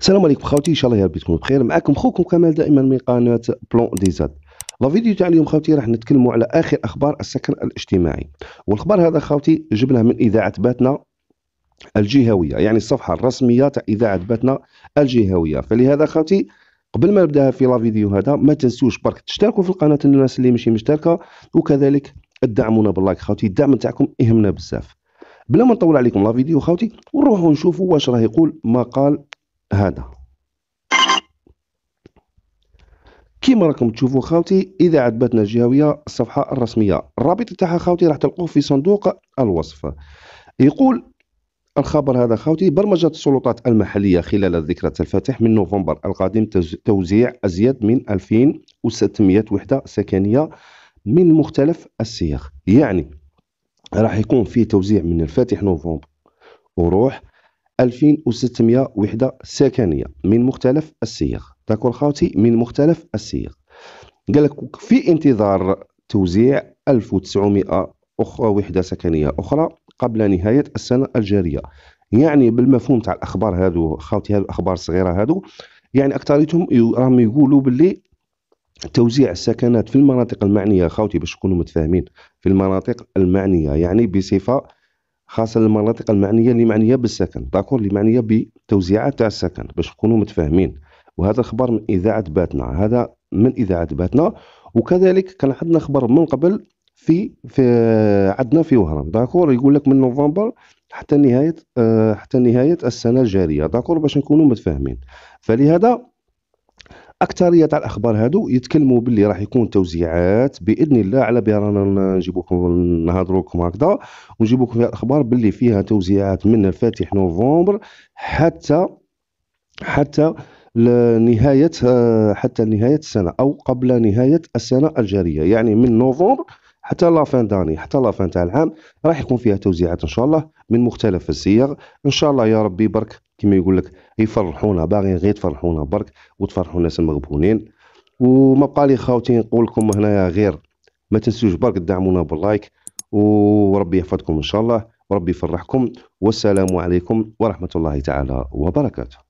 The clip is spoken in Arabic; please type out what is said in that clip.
السلام عليكم خاوتي ان شاء الله يا ربي تكونوا بخير معكم خوكم كمال دائما من قناه بلون ديزاد لا فيديو تاع اليوم خاوتي راح نتكلموا على اخر اخبار السكن الاجتماعي والخبر هذا خاوتي جبناه من اذاعه باتنا الجهويه يعني الصفحه الرسميه تاع اذاعه باتنا الجهويه فلهذا خاوتي قبل ما نبداها في لا فيديو هذا ما تنسوش برك تشتركوا في القناه الناس اللي ماشي مشتركه وكذلك ادعمونا باللايك خاوتي الدعم تاعكم يهمنا بزاف بلا ما نطول عليكم لا فيديو خاوتي ونروحوا نشوفوا واش راه يقول مقال هذا كيما راكم تشوفوا خاوتي اذا عجبتنا الجهويه الصفحه الرسميه الرابط تاعها خاوتي راح تلقوه في صندوق الوصف يقول الخبر هذا خاوتي برمجة السلطات المحلية خلال ذكرى الفاتح من نوفمبر القادم توزيع أزيد من 2600 وحدة سكنية من مختلف السياق يعني راح يكون في توزيع من الفاتح نوفمبر وروح 2600 وحدة سكنية من مختلف الصيغ تكون خاوتي من مختلف الصيغ قال لك في انتظار توزيع 1900 أخرى وحدة سكنية أخرى قبل نهاية السنة الجارية يعني بالمفهوم تاع الأخبار هادو خاوتي هادو أخبار صغيرة هادو يعني أكثريتهم راهم يقولوا باللي توزيع السكنات في المناطق المعنية خاوتي باش تكونوا متفاهمين في المناطق المعنية يعني بصفة خاصة المناطق المعنية اللي معنية بالسكن داكور اللي معنية بتوزيعات تاع السكن باش نكونوا متفاهمين وهذا خبر من إذاعة باتنا هذا من إذاعة باتنا وكذلك كان عندنا خبر من قبل في في عندنا في وهران داكور يقول لك من نوفمبر حتى نهاية آه، حتى نهاية السنة الجارية داكور باش نكونوا متفاهمين فلهذا اكثريه تاع الاخبار هادو يتكلموا باللي راح يكون توزيعات باذن الله على بها رانا نجيبوكم نهضروكم هكذا ونجيبوكم فيها الاخبار باللي فيها توزيعات من الفاتح نوفمبر حتى حتى لنهايه آه، حتى نهايه السنه او قبل نهايه السنه الجاريه يعني من نوفمبر حتى لا فان داني حتى لا فان تاع العام راح يكون فيها توزيعات ان شاء الله من مختلف الصيغ ان شاء الله يا ربي برك كما يقول لك يفرحونا باغيين غير تفرحونا برك وتفرحوا الناس المغبونين وما بقى لي خاوتي نقول لكم هنايا غير ما تنسوش برك تدعمونا باللايك وربي يحفظكم ان شاء الله وربي يفرحكم والسلام عليكم ورحمه الله تعالى وبركاته